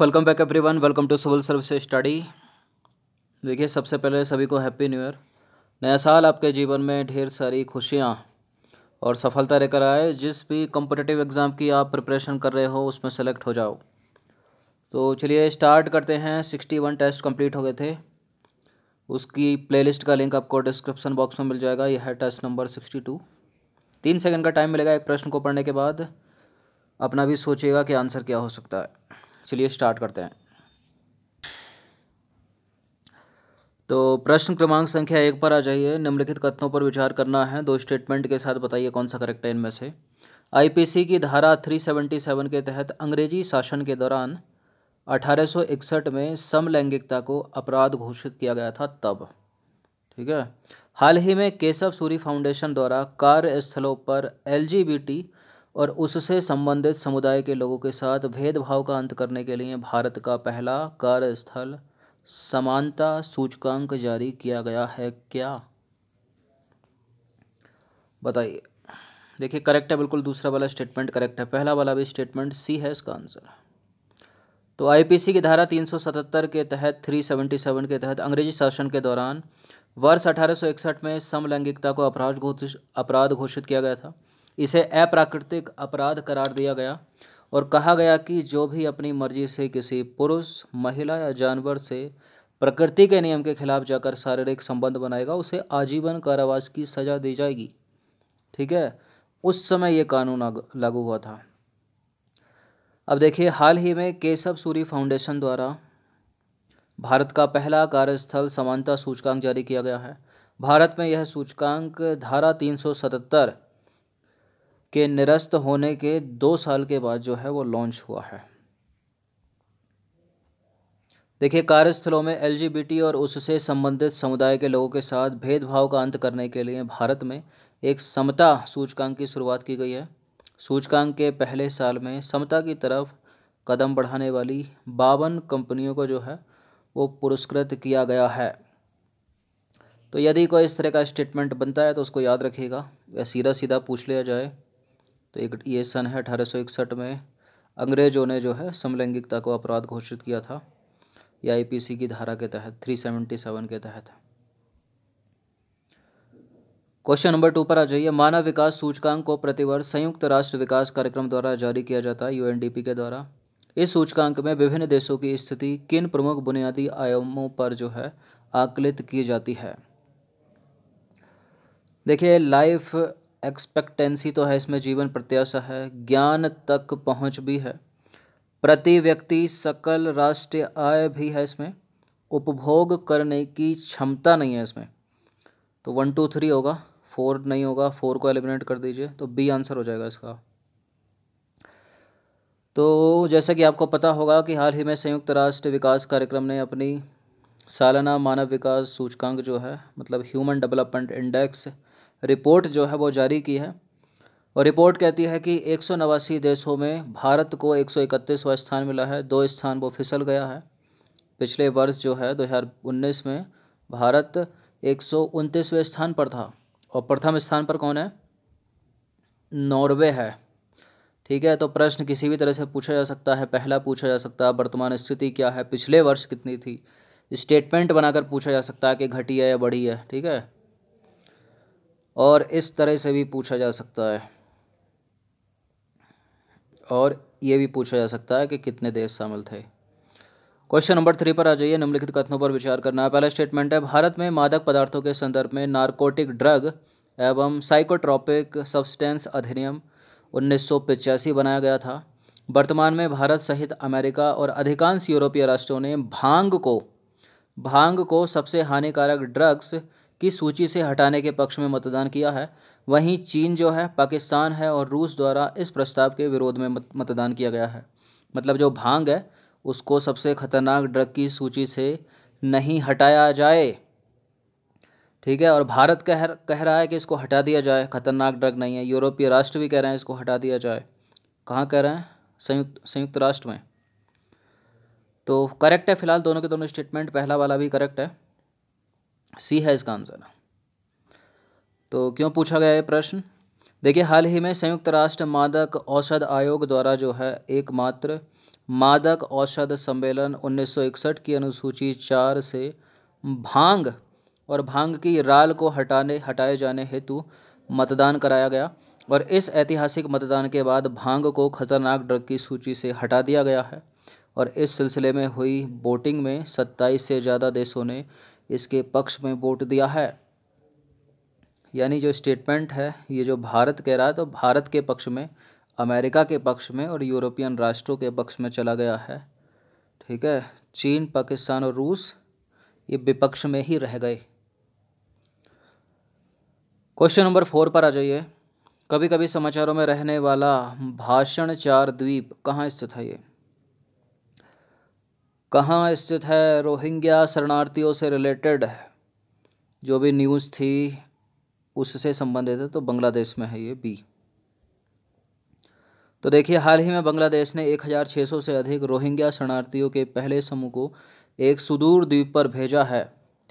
welcome back everyone welcome to civil service study देखिए सबसे पहले सभी को हैप्पी न्यू ईयर नया साल आपके जीवन में ढेर सारी खुशियाँ और सफलता लेकर आए जिस भी कॉम्पिटेटिव एग्ज़ाम की आप प्रिपरेशन कर रहे हो उसमें सेलेक्ट हो जाओ तो चलिए स्टार्ट करते हैं सिक्सटी वन टेस्ट कम्प्लीट हो गए थे उसकी लिस्ट का लिंक आपको डिस्क्रिप्सन बॉक्स में मिल जाएगा यह है टेस्ट नंबर सिक्सटी टू तीन सेकेंड का टाइम मिलेगा एक प्रश्न को पढ़ने के बाद अपना भी सोचिएगा कि आंसर क्या हो सकता है चलिए स्टार्ट करते हैं तो प्रश्न क्रमांक संख्या एक पर आ जाइए निम्नलिखित कथनों पर विचार करना है दो स्टेटमेंट के साथ बताइए कौन सा करेक्ट है इनमें से आईपीसी की धारा 377 के तहत अंग्रेजी शासन के दौरान 1861 में समलैंगिकता को अपराध घोषित किया गया था तब ठीक है हाल ही में केशव सूरी फाउंडेशन द्वारा कार्यस्थलों पर एलजीबीटी और उससे संबंधित समुदाय के लोगों के साथ भेदभाव का अंत करने के लिए भारत का पहला कार्यस्थल समानता सूचकांक जारी किया गया है क्या बताइए देखिए करेक्ट है बिल्कुल दूसरा वाला स्टेटमेंट करेक्ट है पहला वाला भी स्टेटमेंट सी है इसका आंसर तो आईपीसी की धारा 377 के तहत 377 के तहत अंग्रेजी शासन के दौरान वर्ष अठारह में समलैंगिकता को अपराध घोषित अपराध घोषित किया गया था इसे अप्राकृतिक अपराध करार दिया गया और कहा गया कि जो भी अपनी मर्जी से किसी पुरुष महिला या जानवर से प्रकृति के नियम के खिलाफ जाकर शारीरिक संबंध बनाएगा उसे आजीवन कारावास की सज़ा दी जाएगी ठीक है उस समय ये कानून लागू हुआ था अब देखिए हाल ही में केशव सूरी फाउंडेशन द्वारा भारत का पहला कार्यस्थल समानता सूचकांक जारी किया गया है भारत में यह सूचकांक धारा तीन के निरस्त होने के दो साल के बाद जो है वो लॉन्च हुआ है देखिए कार्यस्थलों में एल और उससे संबंधित समुदाय के लोगों के साथ भेदभाव का अंत करने के लिए भारत में एक समता सूचकांक की शुरुआत की गई है सूचकांक के पहले साल में समता की तरफ कदम बढ़ाने वाली बावन कंपनियों को जो है वो पुरस्कृत किया गया है तो यदि कोई इस तरह का स्टेटमेंट बनता है तो उसको याद रखिएगा या सीधा सीधा पूछ लिया जाए तो एक ये सन है अठारह इकसठ में अंग्रेज़ों ने जो है समलैंगिकता को अपराध घोषित किया था या आईपीसी की धारा के तहत सेवन के तहत क्वेश्चन नंबर टू पर आ जाइए मानव विकास सूचकांक को प्रतिवर्ष संयुक्त राष्ट्र विकास कार्यक्रम द्वारा जारी किया जाता है यूएनडीपी के द्वारा इस सूचकांक में विभिन्न देशों की स्थिति किन प्रमुख बुनियादी आयामों पर जो है आकलित की जाती है देखिए लाइफ एक्सपेक्टेंसी तो है इसमें जीवन प्रत्याशा है ज्ञान तक पहुंच भी है प्रति व्यक्ति सकल राष्ट्रीय आय भी है इसमें उपभोग करने की क्षमता नहीं है इसमें तो वन टू थ्री होगा फोर नहीं होगा फोर को एलिमिनेट कर दीजिए तो बी आंसर हो जाएगा इसका तो जैसा कि आपको पता होगा कि हाल ही में संयुक्त राष्ट्र विकास कार्यक्रम ने अपनी सालाना मानव विकास सूचकांक जो है मतलब ह्यूमन डेवलपमेंट इंडेक्स रिपोर्ट जो है वो जारी की है और रिपोर्ट कहती है कि एक देशों में भारत को 131वां स्थान मिला है दो स्थान वो फिसल गया है पिछले वर्ष जो है 2019 में भारत एक उनतीसवें स्थान पर था और प्रथम स्थान पर कौन है नॉर्वे है ठीक है तो प्रश्न किसी भी तरह से पूछा जा सकता है पहला पूछा जा सकता है वर्तमान स्थिति क्या है पिछले वर्ष कितनी थी स्टेटमेंट बनाकर पूछा जा सकता है कि घटी है या बढ़ी है ठीक है और इस तरह से भी पूछा जा सकता है और ये भी पूछा जा सकता है कि कितने देश शामिल थे क्वेश्चन नंबर थ्री पर आ जाइए निम्नलिखित कथनों पर विचार करना है पहला स्टेटमेंट है भारत में मादक पदार्थों के संदर्भ में नारकोटिक ड्रग एवं साइकोट्रॉपिक सब्सटेंस अधिनियम उन्नीस बनाया गया था वर्तमान में भारत सहित अमेरिका और अधिकांश यूरोपीय राष्ट्रों ने भांग को भांग को सबसे हानिकारक ड्रग्स की सूची से हटाने के पक्ष में मतदान किया है वहीं चीन जो है पाकिस्तान है और रूस द्वारा इस प्रस्ताव के विरोध में मतदान किया गया है मतलब जो भांग है उसको सबसे खतरनाक ड्रग की सूची से नहीं हटाया जाए ठीक है और भारत कह कह रहा है कि इसको हटा दिया जाए खतरनाक ड्रग नहीं है यूरोपीय राष्ट्र भी कह रहे हैं इसको हटा दिया जाए कहाँ कह रहे हैं संयुक्त संयुक्त राष्ट्र में तो करेक्ट है फिलहाल दोनों के दोनों स्टेटमेंट पहला वाला भी करेक्ट है सी है इसका आंसर तो क्यों पूछा गया ये प्रश्न देखिए हाल ही में संयुक्त राष्ट्र मादक औषध आयोग द्वारा जो है एकमात्र मादक औषध सम्मेलन 1961 की अनुसूची चार से भांग और भांग की राल को हटाने हटाए जाने हेतु मतदान कराया गया और इस ऐतिहासिक मतदान के बाद भांग को खतरनाक ड्रग की सूची से हटा दिया गया है और इस सिलसिले में हुई वोटिंग में 27 से ज़्यादा देशों ने इसके पक्ष में वोट दिया है यानी जो स्टेटमेंट है ये जो भारत कह रहा है तो भारत के पक्ष में अमेरिका के पक्ष में और यूरोपियन राष्ट्रों के पक्ष में चला गया है ठीक है चीन पाकिस्तान और रूस ये विपक्ष में ही रह गए क्वेश्चन नंबर फोर पर आ जाइए कभी कभी समाचारों में रहने वाला भाषण चार द्वीप कहाँ स्थित है ये कहाँ स्थित है रोहिंग्या शरणार्थियों से रिलेटेड जो भी न्यूज़ थी उससे संबंधित है तो बांग्लादेश में है ये बी तो देखिए हाल ही में बांग्लादेश ने 1600 से अधिक रोहिंग्या शरणार्थियों के पहले समूह को एक सुदूर द्वीप पर भेजा है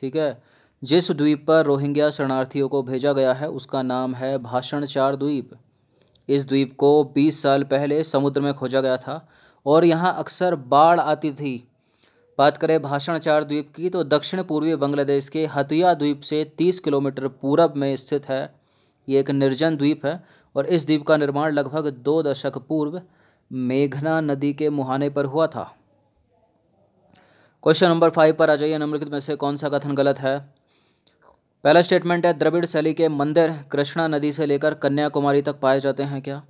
ठीक है जिस द्वीप पर रोहिंग्या शरणार्थियों को भेजा गया है उसका नाम है भाषणचार द्वीप इस द्वीप को 20 साल पहले समुद्र में खोजा गया था और यहाँ अक्सर बाढ़ आती थी बात करें भाषणचार द्वीप की तो दक्षिण पूर्वी बांग्लादेश के हतिया द्वीप से 30 किलोमीटर पूरब में स्थित है ये एक निर्जन द्वीप है और इस द्वीप का निर्माण लगभग दो दशक पूर्व मेघना नदी के मुहाने पर हुआ था क्वेश्चन नंबर फाइव पर आ जाइए निम्नलिखित में से कौन सा कथन गलत है पहला स्टेटमेंट है द्रविड़ शैली के मंदिर कृष्णा नदी से लेकर कन्याकुमारी तक पाए जाते हैं क्या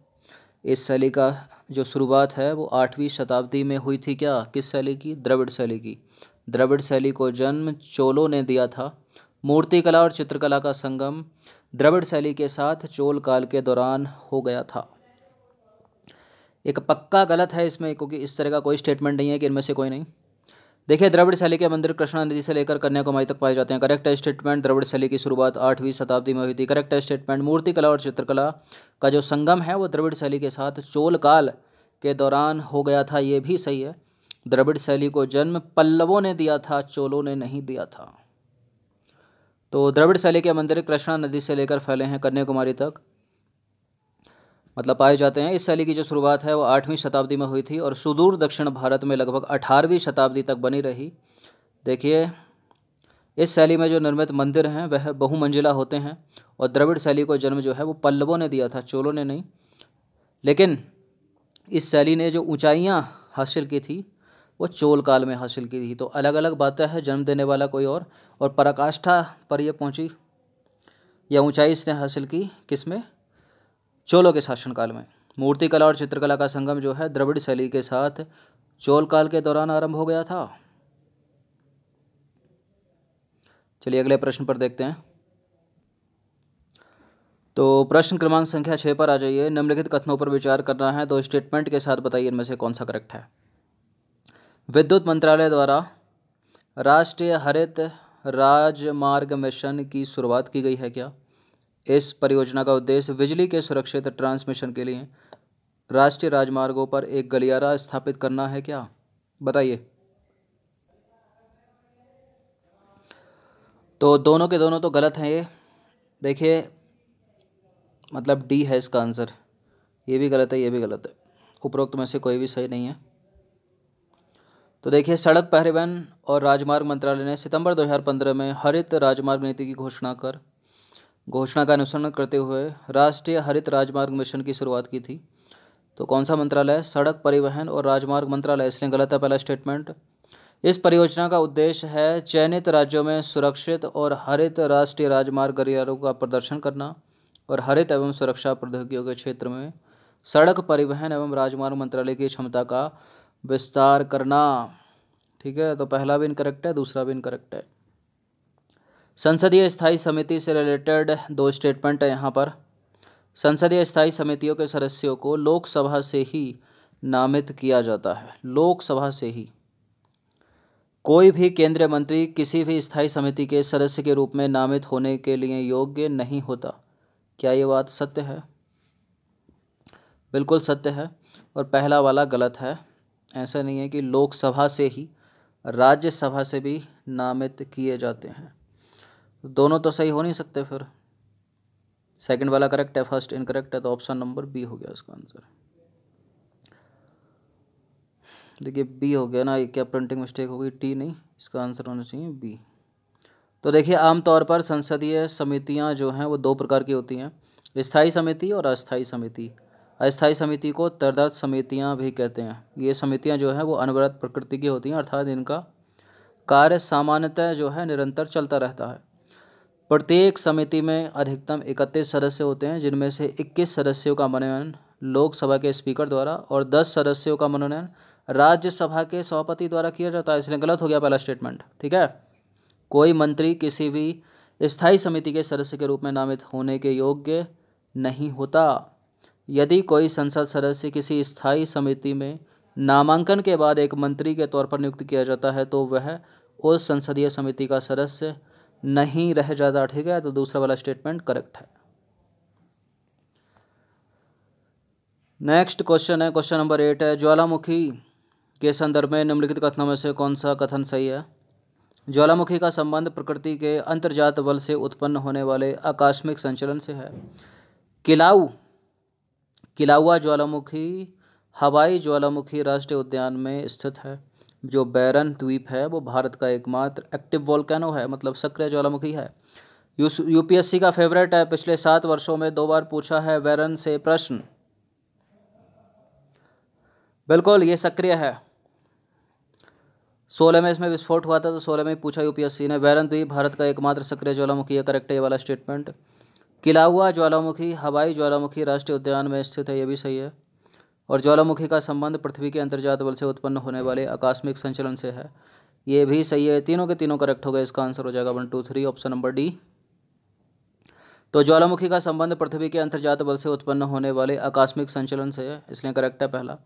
इस शैली का जो शुरुआत है वो आठवीं शताब्दी में हुई थी क्या किस शैली की द्रविड़ शैली की द्रविड़ शैली को जन्म चोलों ने दिया था मूर्तिकला और चित्रकला का संगम द्रविड़ शैली के साथ चोल काल के दौरान हो गया था एक पक्का गलत है इसमें क्योंकि इस तरह का कोई स्टेटमेंट नहीं है कि इनमें से कोई नहीं देखिए द्रविड़ शैली के मंदिर कृष्णा नदी से लेकर कन्याकुमारी तक पाए जाते हैं करेक्ट स्टेटमेंट द्रविड़ शैली की शुरुआत आठवीं शताब्दी में हुई थी करेक्ट स्टेटमेंट मूर्तिकला और चित्रकला का जो संगम है वो द्रविड़ शैली के साथ चोल काल के दौरान हो गया था ये भी सही है द्रविड़ शैली को जन्म पल्लवों ने दिया था चोलों ने नहीं दिया था तो द्रविड़ शैली के मंदिर कृष्णा नदी से लेकर फैले हैं कन्याकुमारी तक मतलब पाए जाते हैं इस शैली की जो शुरुआत है वो आठवीं शताब्दी में हुई थी और सुदूर दक्षिण भारत में लगभग अठारहवीं शताब्दी तक बनी रही देखिए इस शैली में जो निर्मित मंदिर हैं वह बहुमंजिला होते हैं और द्रविड़ शैली को जन्म जो है वो पल्लवों ने दिया था चोलों ने नहीं लेकिन इस शैली ने जो ऊंचाइयां हासिल की थी वो चोल काल में हासिल की थी तो अलग अलग बातें हैं जन्म देने वाला कोई और और पराकाष्ठा पर यह पहुंची या ऊंचाई इसने हासिल की किसमें चोलों के शासनकाल में मूर्तिकला और चित्रकला का संगम जो है द्रविड़ शैली के साथ चोल काल के दौरान आरंभ हो गया था चलिए अगले प्रश्न पर देखते हैं तो प्रश्न क्रमांक संख्या छः पर आ जाइए निम्नलिखित कथनों पर विचार करना है तो स्टेटमेंट के साथ बताइए इनमें से कौन सा करेक्ट है विद्युत मंत्रालय द्वारा राष्ट्रीय हरित राजमार्ग मिशन की शुरुआत की गई है क्या इस परियोजना का उद्देश्य बिजली के सुरक्षित ट्रांसमिशन के लिए राष्ट्रीय राजमार्गों पर एक गलियारा स्थापित करना है क्या बताइए तो दोनों के दोनों तो गलत हैं ये देखिए मतलब डी है इसका आंसर ये भी गलत है ये भी गलत है उपरोक्त में से कोई भी सही नहीं है तो देखिए सड़क परिवहन और राजमार्ग मंत्रालय ने सितंबर 2015 में हरित राजमार्ग नीति की घोषणा कर घोषणा का अनुसरण करते हुए राष्ट्रीय हरित राजमार्ग मिशन की शुरुआत की थी तो कौन सा मंत्रालय सड़क परिवहन और राजमार्ग मंत्रालय इसने गलत है पहला स्टेटमेंट इस परियोजना का उद्देश्य है चयनित राज्यों में सुरक्षित और हरित राष्ट्रीय राजमार्ग गलियारों का प्रदर्शन करना और हरित एवं सुरक्षा प्रौद्योगिकियों के क्षेत्र में सड़क परिवहन एवं राजमार्ग मंत्रालय की क्षमता का विस्तार करना ठीक है तो पहला भी इनकरेक्ट है दूसरा भी इनकरेक्ट है संसदीय स्थायी समिति से रिलेटेड दो स्टेटमेंट है यहाँ पर संसदीय स्थायी समितियों के सदस्यों को लोकसभा से ही नामित किया जाता है लोकसभा से ही कोई भी केंद्रीय मंत्री किसी भी स्थायी समिति के सदस्य के रूप में नामित होने के लिए योग्य नहीं होता क्या ये बात सत्य है बिल्कुल सत्य है और पहला वाला गलत है ऐसा नहीं है कि लोकसभा से ही राज्यसभा से भी नामित किए जाते हैं तो दोनों तो सही हो नहीं सकते फिर सेकंड वाला करेक्ट है फर्स्ट इनकरेक्ट है तो ऑप्शन नंबर बी हो गया इसका आंसर देखिए बी हो गया ना ये क्या प्रिंटिंग मिस्टेक हो गई टी नहीं इसका आंसर होना चाहिए बी तो देखिए आमतौर पर संसदीय समितियां जो हैं वो दो प्रकार की होती हैं स्थाई समिति और अस्थायी समिति अस्थाई समिति को तरदर्द समितियां भी कहते हैं ये समितियां जो हैं वो अनवरत प्रकृति की होती हैं अर्थात इनका कार्य सामान्यतः जो है निरंतर चलता रहता है प्रत्येक समिति में अधिकतम इकतीस सदस्य होते हैं जिनमें से इक्कीस सदस्यों का मनोनयन लोकसभा के स्पीकर द्वारा और दस सदस्यों का मनोनयन राज्यसभा के सभापति द्वारा किया जाता है इसलिए गलत हो गया पहला स्टेटमेंट ठीक है कोई मंत्री किसी भी स्थायी समिति के सदस्य के रूप में नामित होने के योग्य नहीं होता यदि कोई संसद सदस्य किसी स्थायी समिति में नामांकन के बाद एक मंत्री के तौर पर नियुक्त किया जाता है तो वह उस संसदीय समिति का सदस्य नहीं रह जाता ठीक है तो दूसरा वाला स्टेटमेंट करेक्ट है नेक्स्ट क्वेश्चन है क्वेश्चन नंबर एट है ज्वालामुखी के संदर्भ में निम्नलिखित कथनों में से कौन सा कथन सही है ज्वालामुखी का संबंध प्रकृति के अंतर्जात बल से उत्पन्न होने वाले आकस्मिक संचलन से है किलाऊ किलाउआ ज्वालामुखी हवाई ज्वालामुखी राष्ट्रीय उद्यान में स्थित है जो बैरन द्वीप है वो भारत का एकमात्र एक्टिव वॉल्केनो है मतलब सक्रिय ज्वालामुखी है यूपीएससी का फेवरेट है पिछले सात वर्षों में दो बार पूछा है वैरन से प्रश्न बिल्कुल ये सक्रिय है सोलह में इसमें विस्फोट हुआ था तो सोलह में पूछा यूपीएससी ने वैरन द्वीप भारत का एकमात्र सक्रिय ज्वालामुखी है करेक्ट ये वाला स्टेटमेंट किला हुआ ज्वालामुखी हवाई ज्वालामुखी राष्ट्रीय उद्यान में स्थित है ये भी सही है और ज्वालामुखी का संबंध पृथ्वी के अंतर्जात बल से उत्पन्न होने वाले आकस्मिक संचलन से है ये भी सही है तीनों के तीनों करेक्ट हो गए इसका आंसर हो जाएगा one two three option number D तो ज्वालामुखी का संबंध पृथ्वी के अंतर्जात बल से उत्पन्न होने वाले आकस्मिक संचलन से है इसलिए करेक्ट है पहला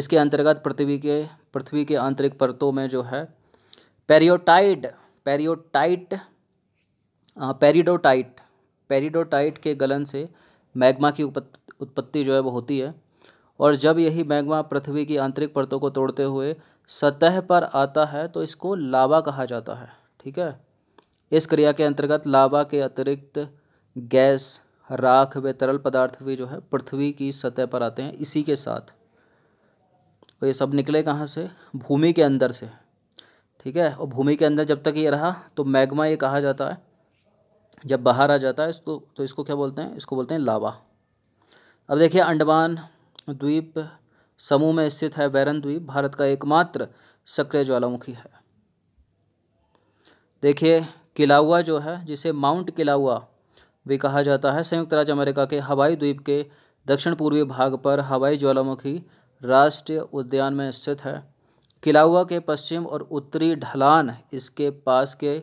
इसके अंतर्गत पृथ्वी के पृथ्वी के आंतरिक परतों में जो है पेरियोटाइड पेरियोटाइट पेरिडोटाइट पेरिडोटाइट के गलन से मैग्मा की उत्पत्ति जो है वो होती है और जब यही मैग्मा पृथ्वी की आंतरिक परतों को तोड़ते हुए सतह पर आता है तो इसको लावा कहा जाता है ठीक है इस क्रिया के अंतर्गत लावा के अतिरिक्त गैस राख व तरल पदार्थ भी जो है पृथ्वी की सतह पर आते हैं इसी के साथ तो ये सब निकले कहाँ से भूमि के अंदर से ठीक है और भूमि के अंदर जब तक ये रहा तो मैग्मा ये कहा जाता है जब बाहर आ जाता है इसको तो, तो इसको क्या बोलते हैं इसको बोलते हैं लावा अब देखिए अंडमान द्वीप समूह में स्थित है वैरन द्वीप भारत का एकमात्र सक्रिय ज्वालामुखी है देखिए किलाउआ जो है जिसे माउंट किलाउआ भी कहा जाता है संयुक्त राज्य अमेरिका के हवाई द्वीप के दक्षिण पूर्वी भाग पर हवाई ज्वालामुखी राष्ट्रीय उद्यान में स्थित है किलाउआ के पश्चिम और उत्तरी ढलान इसके पास के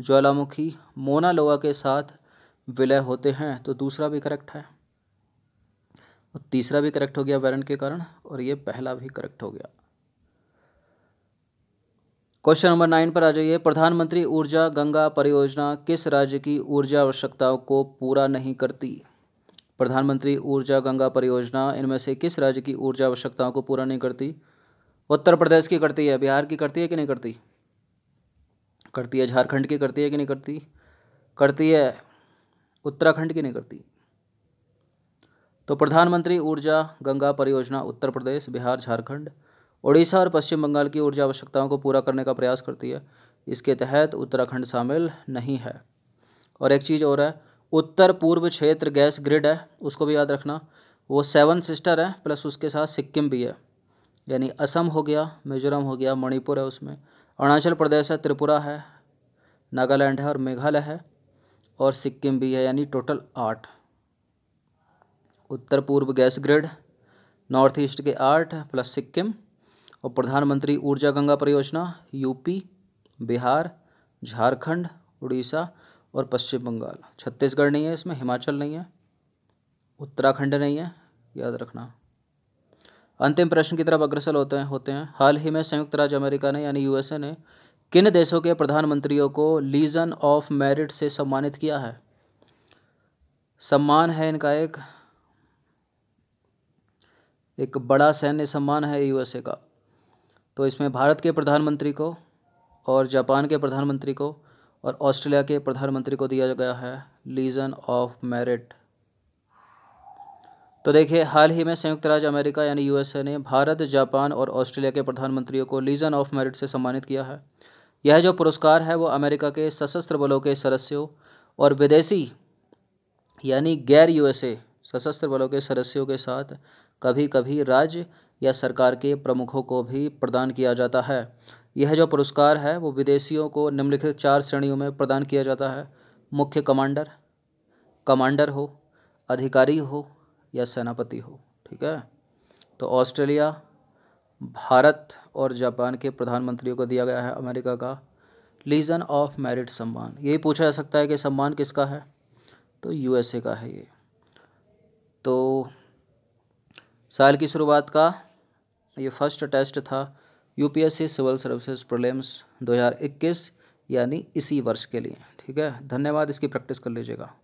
ज्वालामुखी मोनालोआ के साथ विलय होते हैं तो दूसरा भी करेक्ट है और तीसरा भी करेक्ट हो गया वैरन के कारण और ये पहला भी करेक्ट हो गया क्वेश्चन नंबर नाइन पर आ जाइए प्रधानमंत्री ऊर्जा गंगा परियोजना किस राज्य की ऊर्जा आवश्यकताओं को पूरा नहीं करती प्रधानमंत्री ऊर्जा गंगा परियोजना इनमें से किस राज्य की ऊर्जा आवश्यकताओं को पूरा नहीं करती उत्तर प्रदेश की करती है बिहार की करती है कि नहीं करती करती है झारखंड की करती है कि नहीं करती करती है उत्तराखंड की नहीं करती तो प्रधानमंत्री ऊर्जा गंगा परियोजना उत्तर प्रदेश बिहार झारखंड उड़ीसा और पश्चिम बंगाल की ऊर्जा आवश्यकताओं को पूरा करने का प्रयास करती है इसके तहत उत्तराखंड शामिल नहीं है और एक चीज़ और है उत्तर पूर्व क्षेत्र गैस ग्रिड है उसको भी याद रखना वो सेवन सिस्टर है प्लस उसके साथ सिक्किम भी है यानी असम हो गया मिजोरम हो गया मणिपुर है उसमें अरुणाचल प्रदेश है त्रिपुरा है नागालैंड है और मेघालय है और सिक्किम भी है यानी टोटल आठ उत्तर पूर्व गैस ग्रिड नॉर्थ ईस्ट के आठ प्लस सिक्किम और प्रधानमंत्री ऊर्जा गंगा परियोजना यूपी बिहार झारखंड उड़ीसा और पश्चिम बंगाल छत्तीसगढ़ नहीं है इसमें हिमाचल नहीं है उत्तराखंड नहीं है याद रखना अंतिम प्रश्न की तरफ अग्रसर होते हैं होते हैं हाल ही में संयुक्त राज्य अमेरिका ने यानी यूएसए ने किन देशों के प्रधानमंत्रियों को लीजन ऑफ मेरिट से सम्मानित किया है सम्मान है इनका एक एक बड़ा सैन्य सम्मान है यूएसए का तो इसमें भारत के प्रधानमंत्री को और जापान के प्रधानमंत्री को और ऑस्ट्रेलिया के प्रधानमंत्री को दिया गया है लीजन ऑफ मेरिट तो देखिए हाल ही में संयुक्त राज्य अमेरिका यानी यूएसए ने भारत जापान और ऑस्ट्रेलिया के प्रधानमंत्रियों को लीजन ऑफ मेरिट से सम्मानित किया है यह जो पुरस्कार है वो अमेरिका के सशस्त्र बलों के सदस्यों और विदेशी यानी गैर यूएसए सशस्त्र बलों के सदस्यों के साथ कभी कभी राज्य या सरकार के प्रमुखों को भी प्रदान किया जाता है यह जो पुरस्कार है वो विदेशियों को निम्नलिखित चार श्रेणियों में प्रदान किया जाता है मुख्य कमांडर कमांडर हो अधिकारी हो या सेनापति हो ठीक है तो ऑस्ट्रेलिया भारत और जापान के प्रधानमंत्रियों को दिया गया है अमेरिका का लीजन ऑफ मेरिट सम्मान यही पूछा जा सकता है कि सम्मान किसका है तो यूएसए का है ये तो साल की शुरुआत का ये फर्स्ट टेस्ट था यूपीएससी सिविल सर्विसेज प्रॉब्लम्स 2021 यानी इसी वर्ष के लिए ठीक है धन्यवाद इसकी प्रैक्टिस कर लीजिएगा